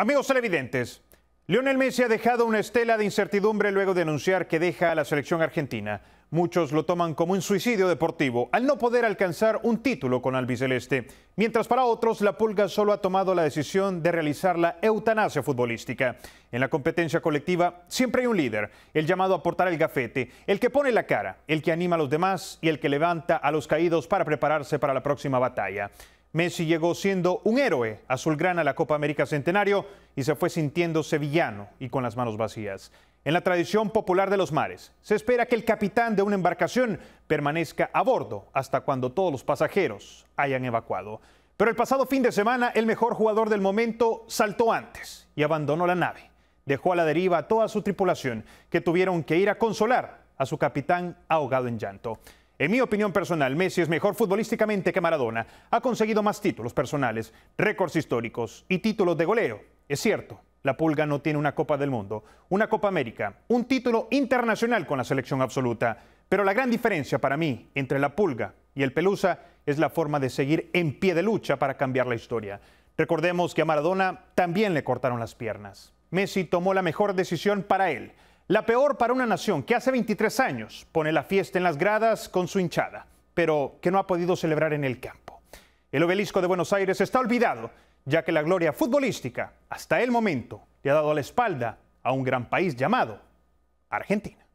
Amigos televidentes, Lionel Messi ha dejado una estela de incertidumbre luego de anunciar que deja a la selección argentina. Muchos lo toman como un suicidio deportivo al no poder alcanzar un título con albiceleste, mientras para otros la Pulga solo ha tomado la decisión de realizar la eutanasia futbolística. En la competencia colectiva siempre hay un líder, el llamado a portar el gafete, el que pone la cara, el que anima a los demás y el que levanta a los caídos para prepararse para la próxima batalla. Messi llegó siendo un héroe azulgrana a la Copa América Centenario y se fue sintiendo sevillano y con las manos vacías. En la tradición popular de los mares, se espera que el capitán de una embarcación permanezca a bordo hasta cuando todos los pasajeros hayan evacuado. Pero el pasado fin de semana, el mejor jugador del momento saltó antes y abandonó la nave. Dejó a la deriva a toda su tripulación, que tuvieron que ir a consolar a su capitán ahogado en llanto. En mi opinión personal, Messi es mejor futbolísticamente que Maradona. Ha conseguido más títulos personales, récords históricos y títulos de goleo. Es cierto, la Pulga no tiene una Copa del Mundo, una Copa América, un título internacional con la selección absoluta. Pero la gran diferencia para mí entre la Pulga y el Pelusa es la forma de seguir en pie de lucha para cambiar la historia. Recordemos que a Maradona también le cortaron las piernas. Messi tomó la mejor decisión para él la peor para una nación que hace 23 años pone la fiesta en las gradas con su hinchada, pero que no ha podido celebrar en el campo. El obelisco de Buenos Aires está olvidado, ya que la gloria futbolística, hasta el momento, le ha dado la espalda a un gran país llamado Argentina.